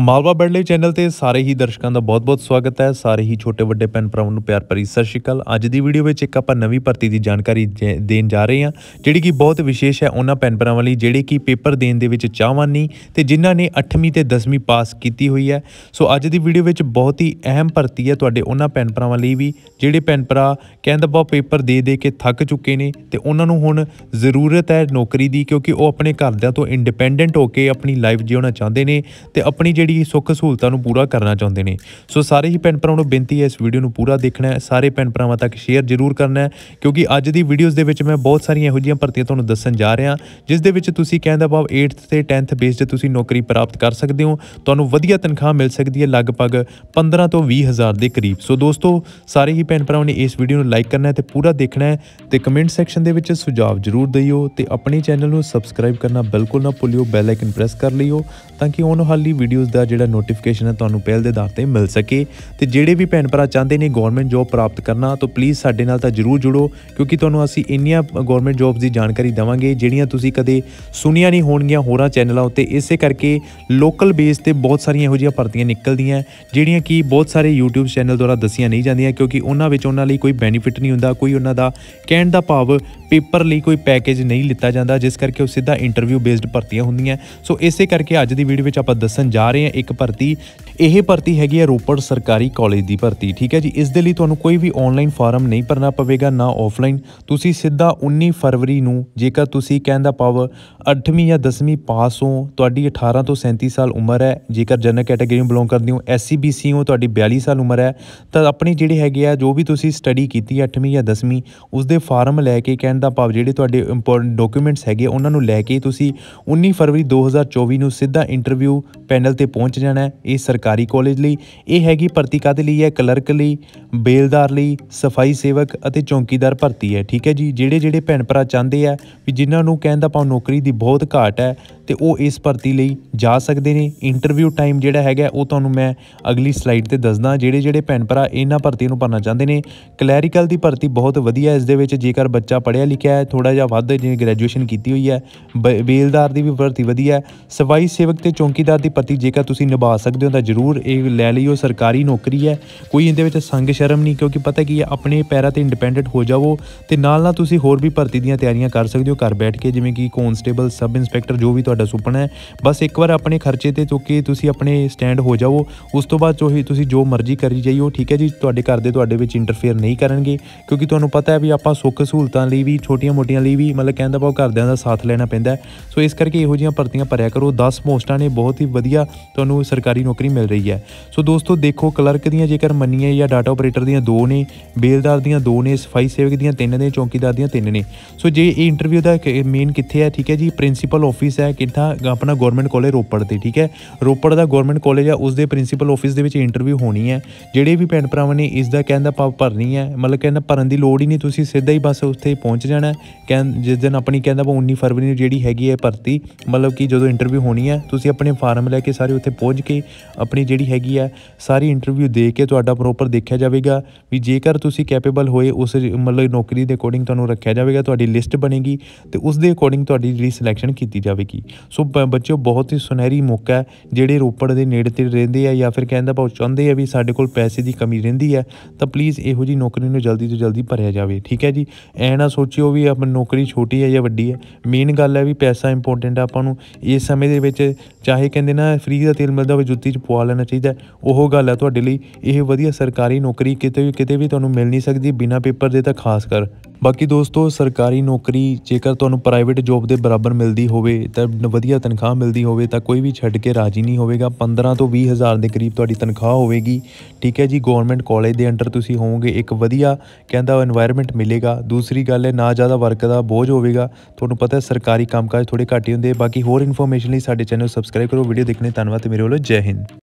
Malwa ਬੜਲੇ channel ਤੇ ਸਾਰੇ ਹੀ ਦਰਸ਼ਕਾਂ ਦਾ ਬਹੁਤ-ਬਹੁਤ ਸਵਾਗਤ ਹੈ ਸਾਰੇ ਹੀ ਛੋਟੇ ਵੱਡੇ ਪੈਨ ਭਰਾਵਾਂ ਨੂੰ ਪਿਆਰ ਭਰੀ ਸਤਿ ਸ਼੍ਰੀ ਅਕਾਲ ਅੱਜ ਦੀ ਵੀਡੀਓ ਵਿੱਚ ਇੱਕ ਆਪਾਂ ਨਵੀਂ ਭਰਤੀ ਦੀ ਜਾਣਕਾਰੀ ਦੇਣ ਜਾ ਰਹੇ ਹਾਂ ਜਿਹੜੀ ਕਿ ਬਹੁਤ ਵਿਸ਼ੇਸ਼ ਹੈ ਉਹਨਾਂ ਪੈਨ ਭਰਾਵਾਂ ਲਈ ਜਿਹੜੇ ਕਿ ਪੇਪਰ ਦੇਣ ਦੇ ਵਿੱਚ ਚਾਹਵਾਨ ਨਹੀਂ ਤੇ ਜਿਨ੍ਹਾਂ ਨੇ 8ਵੀਂ ਤੇ 10ਵੀਂ ਪਾਸ ਕੀਤੀ ਹੋਈ ਹੈ ਸੋ ਅੱਜ ਦੀ ਵੀਡੀਓ ਵਿੱਚ ਬਹੁਤ ਹੀ ਅਹਿਮ ਭਰਤੀ ਹੈ ਤੁਹਾਡੇ ਉਹਨਾਂ ਪੈਨ ਭਰਾਵਾਂ ਲਈ ਵੀ ਜਿਹੜੇ ਪੈਨ ਭਰਾ ਕਹਿੰਦਾ ਬਹੁਤ ਪੇਪਰ ਦੇ ਦੇ ਕੇ ਥੱਕ ਚੁੱਕੇ ਨੇ ਤੇ ਉਹਨਾਂ ਨੂੰ ਹੁਣ ਜ਼ਰੂਰਤ ਹੈ ਨੌਕਰੀ ਦੀ ਕਿਉਂਕਿ ਉਹ ਆਪਣੇ ਘਰਦਿਆਂ ਤੋਂ ਇੰਡੀਪੈਂਡੈਂਟ ਹੋ ਕੇ ਆਪਣੀ ਲਾਈਫ ਜਿਉਣਾ ਚਾਹੁੰਦੇ ਨੇ ਤੇ ਆਪਣੀ ਜਿਹੜੀ ਸੁੱਖ ਸਹੂਲਤਾਂ ਨੂੰ ਪੂਰਾ ਕਰਨਾ ਚਾਹੁੰਦੇ ਨੇ ਸੋ ਸਾਰੇ ਹੀ ਭੈਣ ਭਰਾਵਾਂ ਨੂੰ ਬੇਨਤੀ ਹੈ ਇਸ ਵੀਡੀਓ ਨੂੰ ਪੂਰਾ ਦੇਖਣਾ ਹੈ ਸਾਰੇ ਭੈਣ ਭਰਾਵਾਂ ਤੱਕ ਸ਼ੇਅਰ ਜ਼ਰੂਰ ਕਰਨਾ ਹੈ ਕਿਉਂਕਿ ਅੱਜ ਦੀ ਵੀਡੀਓਜ਼ ਦੇ ਵਿੱਚ ਮੈਂ ਬਹੁਤ ਸਾਰੀਆਂ ਇਹੋ ਜਿਹੀਆਂ ਭਰਤੀਆਂ ਤੁਹਾਨੂੰ ਦੱਸਣ ਜਾ ਰਿਹਾ ਜਿਸ ਦੇ ਵਿੱਚ ਤੁਸੀਂ ਕਹਿੰਦਾ ਭਾਵ 8th ਤੇ 10th ਬੇਸ ਤੇ ਤੁਸੀਂ ਨੌਕਰੀ ਪ੍ਰਾਪਤ ਕਰ ਸਕਦੇ ਹੋ ਤੁਹਾਨੂੰ ਵਧੀਆ ਤਨਖਾਹ ਮਿਲ ਸਕਦੀ ਹੈ ਲਗਭਗ 15 ਤੋਂ 20 ਹਜ਼ਾਰ ਦੇ ਕਰੀਬ ਸੋ ਦੋਸਤੋ ਸਾਰੇ ਹੀ ਭੈਣ ਭਰਾਵਾਂ ਨੇ ਇਸ ਵੀਡੀਓ ਨੂੰ ਲਾਈਕ ਕਰਨਾ ਹੈ ਤੇ ਪੂਰਾ ਦੇਖਣਾ ਹੈ ਤੇ ਕਮੈਂਟ ਸੈਕਸ਼ਨ ਦੇ ਵਿੱਚ ਸੁਝਾਅ ਜ਼ਰੂਰ ਦਿਓ ਤੇ ਆਪਣੇ ਚੈਨਲ ਨੂੰ ਸਬਸਕ੍ਰਾਈਬ ਕਰਨਾ ਬਿਲਕੁਲ ਨਾ ਭੁੱਲਿਓ ਬੈਲ ਆਈਕਨ ਪ੍ਰੈਸ ਕਰ ਲਿਓ ਤਾਂ ਕਿ ਉਹਨਾਂ ਹਾਲੀ ਵੀਡੀਓਜ਼ ਦਾ ਜਿਹੜਾ ਨੋਟੀਫਿਕੇਸ਼ਨ ਹੈ ਤੁਹਾਨੂੰ ਪਹਿਲ ਦੇ ਦਰ ਤੇ ਮਿਲ ਸਕੇ ਤੇ ਜਿਹੜੇ ਵੀ ਭੈਣ ਭਰਾ ਚਾਹੁੰਦੇ ਨੇ ਗਵਰਨਮੈਂਟ ਜੌਬ ਪ੍ਰਾਪਤ ਕਰਨਾ ਤਾਂ ਪਲੀਜ਼ ਸਾਡੇ ਨਾਲ ਤਾਂ ਜਰੂਰ ਜੁੜੋ ਕਿਉਂਕਿ ਤੁਹਾਨੂੰ ਅਸੀਂ ਇੰਨੀਆਂ ਗਵਰਨਮੈਂਟ ਜੌਬਸ ਦੀ ਜਾਣਕਾਰੀ ਦਵਾਂਗੇ ਜਿਹੜੀਆਂ ਤੁਸੀਂ ਕਦੇ ਸੁਣੀਆਂ ਨਹੀਂ ਹੋਣਗੀਆਂ ਹੋਰਾਂ ਚੈਨਲਾਂ ਉੱਤੇ ਇਸੇ ਕਰਕੇ ਲੋਕਲ ਬੇਸ ਤੇ ਬਹੁਤ ਸਾਰੀਆਂ ਇਹੋ ਜਿਹੀਆਂ ਭਰਤੀਆਂ ਨਿਕਲਦੀਆਂ ਜਿਹੜੀਆਂ ਕਿ ਬਹੁਤ ਸਾਰੇ YouTube ਚੈਨਲ ਦੁਆਰਾ ਦੱਸੀਆਂ ਨਹੀਂ ਜਾਂਦੀਆਂ ਕਿਉਂਕਿ ਉਹਨਾਂ ਵਿੱਚ ਉਹਨਾਂ ਲਈ ਕੋਈ ਬੈਨੀਫਿਟ ਨਹੀਂ ਹੁੰਦਾ ਕੋਈ ਉਹਨਾਂ ਦਾ ਕਹਿਣ ਦਾ ਭਾਵ ਪੇਪਰ ਲਈ ਕੋਈ ਪੈਕੇਜ ਨਹੀਂ ਲਿੱਤਾ ਜਾਂਦਾ ਜਿਸ ਕਰਕੇ ਉਹ ਸਿੱਧਾ ਇੰਟਰਵਿਊ ਬੇਸਡ ਭਰਤੀਆਂ ਹੁੰਦੀਆਂ ਸੋ ਇਸੇ ਕਰਕੇ ਅੱਜ ਦੀ ਵੀਡੀਓ ਵਿੱਚ ਆਪਾਂ ਦੱਸਣ ਜਾ ਰਹੇ ਰਹੇ ਹਾਂ ਇੱਕ ਭਰਤੀ ਇਹ ਭਰਤੀ ਹੈਗੀ ਹੈ ਰੋਪੜ ਸਰਕਾਰੀ ਕਾਲਜ ਦੀ ਭਰਤੀ ਠੀਕ ਹੈ ਜੀ ਇਸ ਦੇ ਲਈ ਤੁਹਾਨੂੰ ਕੋਈ ਵੀ ਆਨਲਾਈਨ ਫਾਰਮ ਨਹੀਂ ਭਰਨਾ ਪਵੇਗਾ ਨਾ ਆਫਲਾਈਨ ਤੁਸੀਂ ਸਿੱਧਾ 19 ਫਰਵਰੀ ਨੂੰ ਜੇਕਰ ਤੁਸੀਂ ਕਹਿੰਦਾ ਪਾਵ 8ਵੀਂ ਜਾਂ 10ਵੀਂ ਪਾਸ ਹੋ ਤੁਹਾਡੀ 18 ਤੋਂ 37 ਸਾਲ ਉਮਰ ਹੈ ਜੇਕਰ ਜਨਰਲ ਕੈਟਾਗਰੀ ਨੂੰ ਬਿਲੋਂਗ ਕਰਦੇ ਹੋ ਐਸਸੀ ਬੀਸੀ ਹੋ ਤੁਹਾਡੀ 42 ਸਾਲ ਉਮਰ ਹੈ ਤਾਂ ਆਪਣੀ ਜਿਹੜੀ ਹੈਗੀ ਆ ਜੋ ਵੀ ਤੁਸੀਂ ਸਟੱਡੀ ਕੀਤੀ 8ਵੀਂ ਜਾਂ 10ਵੀਂ ਉਸ ਦੇ ਫਾਰਮ ਲੈ ਕੇ ਕਹਿੰਦਾ ਪਵ ਜਿਹੜੇ ਤੁਹਾਡੇ ਇੰਪੋਰਟੈਂਟ ਡਾਕੂਮੈਂਟਸ ਹੈਗੇ ਉਹਨਾਂ ਨੂੰ ਲੈ ਕੇ ਤੁਸੀਂ 19 ਫਰਵਰੀ 2024 ਨੂੰ ਸਿੱਧਾ ਇੰਟਰਵਿਊ ਪੈਨਲ ਤੇ ਪਹੁੰਚ ਜਾਣਾ ਇਹ ਸਰਕਾਰੀ ਕਾਲਜ ਲਈ ਇਹ ਹੈਗੀ ਭਰਤੀ ਕਾਦੇ ਲਈ ਹੈ ਕਲਰਕ ਲਈ ਬੇਲਦਾਰ ਲਈ ਸਫਾਈ ਸੇਵਕ ਅਤੇ ਚੌਂਕੀਦਾਰ ਭਰਤੀ ਹੈ ਠੀਕ ਹੈ ਜੀ ਜਿਹੜੇ ਜਿਹੜੇ ਭੈਣ ਭਰਾ ਚਾਹੁੰਦੇ ਆ ਵੀ ਜਿਨ੍ਹਾਂ ਨੂੰ ਕਹਿੰਦਾ ਪਾਉ ਨੌਕਰੀ ਦੀ ਬਹੁਤ ਘਾਟ ਹੈ ਤੇ ਉਹ ਇਸ ਭਰਤੀ ਲਈ ਜਾ ਸਕਦੇ ਨੇ ਇੰਟਰਵਿਊ ਟਾਈਮ ਜਿਹੜਾ ਹੈਗਾ ਉਹ ਤੁਹਾਨੂੰ ਮੈਂ ਅਗਲੀ ਸਲਾਈਡ ਤੇ ਦੱਸਦਾ ਜਿਹੜੇ ਜਿਹੜੇ ਭੈਣ ਭਰਾ ਇਹਨਾਂ ਭਰਤੀ ਨੂੰ ਭਰਨਾ ਚਾਹੁੰਦੇ ਨੇ ਕਲੈਰੀਕਲ ਦੀ ਭਰਤੀ ਬਹੁਤ ਵਧੀਆ ਇਸ ਦੇ ਵਿੱਚ ਜੇਕਰ ਬੱਚਾ ਪੜਿਆ ਲਿਖਿਆ ਹੈ ਥੋੜਾ ਜਿਹਾ ਵੱਧ ਜਿਵੇਂ ਗ੍ਰੈਜੂਏਸ਼ਨ ਕੀਤੀ ਹੋਈ ਹੈ ਬੇਲਦਾਰ ਦੀ ਵੀ ਭਰਤੀ ਵਧੀਆ ਸਫਾਈ ਸੇਵਕ ਤੇ ਚੌਂਕੀਦਾਰ ਦੀ ਭਰਤੀ ਜੇਕਰ ਤੁਸੀਂ ਨਿਭਾ ਸਕਦੇ ਹੋ ਤਾਂ ਜ਼ਰੂਰ ਇਹ ਲੈ ਲਈਓ ਸਰਕਾਰੀ ਨੌਕਰੀ ਹੈ ਕੋਈ ਇਹਦੇ ਵਿੱਚ ਸੰਗ ਸ਼ਰਮ ਨਹੀਂ ਕਿਉਂਕਿ ਪਤਾ ਕੀ ਹੈ ਆਪਣੇ ਪੈਰਾਂ ਤੇ ਇੰਡੀਪੈਂਡੈਂਟ ਹੋ ਜਾਵੋ ਤੇ ਨਾਲ ਨਾਲ ਤੁਸੀਂ ਹੋਰ ਵੀ ਭਰਤੀ ਦੀਆਂ ਤਿਆਰੀਆਂ ਕਰ ਸਕਦੇ ਹੋ ਘਰ ਬੈਠ ਕੇ ਜਿਵੇਂ ਕਿ ਕਨਸਟੇਬਲ ਸਬ ਇੰਸਪੈਕਟਰ ਜੋ ਵੀ ਤੁਹਾਡਾ ਸੁਪਨਾ ਹੈ ਬਸ ਇੱਕ ਵਾਰ ਆਪਣੇ ਖਰਚੇ ਤੇ ਚੁੱਕੇ ਤੁਸੀਂ ਆਪਣੇ ਸਟੈਂਡ ਹੋ ਜਾਵੋ ਉਸ ਤੋਂ ਬਾਅਦ ਚੋਹੀ ਤੁਸੀਂ ਜੋ ਮਰਜ਼ੀ ਕਰੀ ਜਾਈਓ ਠੀਕ ਹੈ ਜੀ ਤੁਹਾਡੇ ਘਰ ਦੇ ਤੁਹਾਡੇ ਵਿੱਚ ਇੰਟਰਫੇਅਰ ਨਹੀਂ ਕਰਨਗੇ ਕਿਉਂਕਿ ਤੁਹਾਨੂੰ ਪਤਾ ਹੈ ਵੀ ਆਪਾਂ ਸੁੱਖ ਸਹੂਲਤਾਂ ਲਈ ਵੀ ਛੋਟੀਆਂ-ਮੋਟੀਆਂ ਲਈ ਵੀ ਮਤਲਬ ਕਹਿੰਦਾ ਬਹੁਤ ਘਰਦਿਆਂ ਦਾ ਸਾਥ ਲੈਣਾ ਪੈਂਦਾ ਸੋ ਇਸ ਕਰਕੇ ਇਹੋ ਜੀਆਂ ਭਰਤੀਆਂ ਭਰਿਆ ਕਰੋ 10 ਪੋਸਟਾਂ ਨੇ ਬਹੁਤ ਹੀ ਵਧੀਆ ਤੁਹਾਨੂੰ ਸਰਕਾਰੀ ਨੌਕਰੀ ਮਿਲ ਰਹੀ ਹੈ ਸੋ ਦੋਸਤੋ ਦੇਖੋ ਕਲਰਕ ਦੀਆਂ ਜੇਕਰ ਮੰਨੀਏ ਜਾਂ ਡਾਟਾ ਆਪਰੇਟਰ ਦੀਆਂ ਦੋ ਨੇ ਬੇਲਦਾਰ ਦੀਆਂ ਦੋ ਨੇ ਸਫਾਈ ਸੇਵਕ ਦੀਆਂ ਤਿੰਨ ਨੇ ਚੌਕੀਦਾਰ ਦੀਆਂ ਤਿੰਨ ਨੇ ਸੋ ਜੇ ਇਹ ਇੰਟਰਵਿਊ ਦਾ ਮੇਨ ਕਿੱਥੇ ਹੈ ਠੀਕ ਹੈ ਜੀ ਪ੍ਰਿੰਸੀਪਲ ਆਫਿਸ ਹੈ ਕਿੱਥਾ ਆਪਣਾ ਗਵਰਨਮੈਂਟ ਕਾਲਜ ਰੋਪੜ ਤੇ ਠੀਕ ਹੈ ਰੋਪੜ ਦਾ ਗਵਰਨਮੈਂਟ ਕਾਲਜ ਆ ਉਸ ਦੇ ਪ੍ਰਿੰਸੀਪਲ ਆਫਿਸ ਦੇ ਵਿੱਚ ਇੰਟਰਵਿਊ ਹੋਣੀ ਹੈ ਜਿਹੜੇ ਵੀ ਭੈਣ ਭਰਾਵਾਂ ਨੇ ਇਸ ਦਾ ਕਹਿੰਦਾ ਪਾਪ ਭਰਨੀ ਹੈ ਮਤਲਬ ਕਹਿੰਦਾ ਭਰਨ ਦੀ ਲੋੜ ਹੀ ਨਹੀਂ ਤੁਸੀਂ ਸਿੱਧਾ ਹੀ ਬਸ ਉੱਥੇ ਪਹੁੰਚ ਜਾਣਾ ਕਹਿੰ ਜਿਸ ਦਿਨ ਆਪਣੀ ਕਹਿੰਦਾ 19 ਫਰਵਰੀ ਨੂੰ ਜਿਹੜੀ ਹੈਗੀ ਹੈ ਭਰਤੀ ਮਤਲਬ ਕਿ ਜਦੋਂ ਇੰਟਰਵਿਊ ਹੋਣੀ ਹੈ ਤੁਸੀਂ ਆਪਣੇ ਫਾਰਮ ਲੈ ਕੇ ਸਾਰੇ ਉੱਥੇ ਪਹੁੰਚ ਕੇ ਆਪਣੀ ਜਿਹੜੀ ਹੈਗੀ ਆ ਸਾਰੀ ਇੰਟਰਵਿਊ ਦੇ ਕੇ ਤੁਹਾਡਾ ਪ੍ਰੋਪਰ ਦੇਖਿਆ ਜਾਵੇਗਾ ਵੀ ਜੇਕਰ ਤੁਸੀਂ ਕੈਪੇਬਲ ਹੋਏ ਉਸ ਮਤਲਬ ਨੌਕਰੀ ਦੇ ਅਕੋਰਡਿੰਗ ਤੁਹਾਨੂੰ ਰੱਖਿਆ ਜਾਵੇਗਾ ਤੁਹਾਡੀ ਲਿਸਟ ਬਣੇਗੀ ਤੇ ਉਸ ਦੇ ਅਕੋਰਡਿੰਗ ਤੁਹਾਡੀ ਜਿਹੜੀ ਸਿਲੈਕਸ਼ਨ ਕੀਤੀ ਜਾਵੇਗੀ ਸੋ ਬੱਚਿਓ ਬਹੁਤ ਹੀ ਸੁਨਹਿਰੀ ਮੌਕਾ ਹੈ ਜਿਹੜੇ ਰੋਪੜ ਦੇ ਨੇੜੇ ਤੇ ਰਹਿੰਦੇ ਆ ਜਾਂ ਫਿਰ ਕਹਿੰਦਾ ਪਾਉ ਚਾਹੁੰਦੇ ਆ ਵੀ ਸਾਡੇ ਕੋਲ ਪੈਸੇ ਦੀ ਕਮੀ ਰਹਿੰਦੀ ਹੈ ਤਾਂ ਪਲੀਜ਼ ਇਹੋ ਜੀ ਨੌਕਰੀ ਨੂੰ ਜਲਦੀ ਤੋਂ ਜਲਦੀ ਭਰਿਆ ਜਾਵੇ ਠੀਕ ਹੈ ਜੀ ਐ ਨਾ ਸੋਚਿਓ ਵੀ ਆਪ ਨੌਕਰੀ ਛੋਟੀ ਹੈ ਜਾਂ ਵੱਡੀ ਹੈ ਮੇਨ ਗੱਲ ਹੈ ਵੀ ਪੈਸਾ ਇੰਪੋਰਟੈਂਟ ਆ ਆਪਾਂ ਨੂੰ ਇਸ ਸਮੇਂ ਦੇ ਵਿੱਚ ਚਾਹੇ ਕਹਿੰਦੇ ਨਾ ਫ੍ਰੀ ਤੇਲ ਮਿਲਦਾ ਹੋਵੇ ਜੁੱਤੀ 'ਚ ਪਵਾ ਲੈਣਾ ਚਾਹੀਦਾ ਉਹ ਗੱਲ ਹੈ ਤੁਹਾਡੇ ਲਈ ਇਹ ਵਧੀਆ ਸਰਕਾਰੀ ਨੌਕਰੀ ਕਿਤੇ ਵੀ ਕਿਤੇ ਵੀ ਤੁਹਾਨੂੰ ਮਿਲ ਨਹੀਂ ਸਕਦੀ ਬਿਨਾਂ ਪੇਪਰ ਦੇ ਤਾਂ ਖਾਸ ਕਰ ਬਾਕੀ ਦੋਸਤੋ ਸਰਕਾਰੀ ਨੌਕਰੀ ਜੇਕਰ ਤੁਹਾਨੂੰ ਪ੍ਰਾਈਵੇਟ ਜੌਬ ਦੇ ਬਰਾਬਰ ਮਿਲਦੀ ਹੋਵੇ ਤਾਂ ਵਧੀਆ ਤਨਖਾਹ ਮਿਲਦੀ ਹੋਵੇ ਤਾਂ ਕੋਈ ਵੀ ਛੱਡ ਕੇ ਰਾਜੀ ਨਹੀਂ ਹੋਵੇਗਾ 15 ਤੋਂ 20 ਹਜ਼ਾਰ ਦੇ ਕਰੀਬ ਤੁਹਾਡੀ ਤਨਖਾਹ ਹੋਵੇਗੀ ਠੀਕ ਹੈ ਜੀ ਗਵਰਨਮੈਂਟ ਕਾਲਜ ਦੇ ਅੰਡਰ ਤੁਸੀਂ ਹੋਵੋਗੇ ਇੱਕ ਵਧੀਆ ਕਹਿੰਦਾ এনवायरमेंट ਮਿਲੇਗਾ ਦੂਸਰੀ ਗੱਲ ਹੈ ਨਾ ਜ਼ਿਆਦਾ ਵਰਕ ਦਾ ਬੋਝ ਹੋਵੇਗਾ ਤੁਹਾਨੂੰ ਪਤਾ ਹੈ ਸਰਕਾਰੀ ਕੰਮਕਾਜ ਥੋੜੇ ਘੱਟ ਹੀ ਹੁੰਦੇ ਬਾਕੀ ਹੋਰ ਇਨਫੋਰਮੇਸ਼ਨ ਲਈ ਸਾਡੇ ਚੈਨਲ ਸਬਸਕ੍ਰਾਈਬ ਕਰੋ ਵੀਡੀਓ ਦੇਖਣੇ ਧੰਨਵਾਦ ਤੇ ਮੇਰੇ ਵੱਲੋਂ ਜੈ ਹਿੰਦ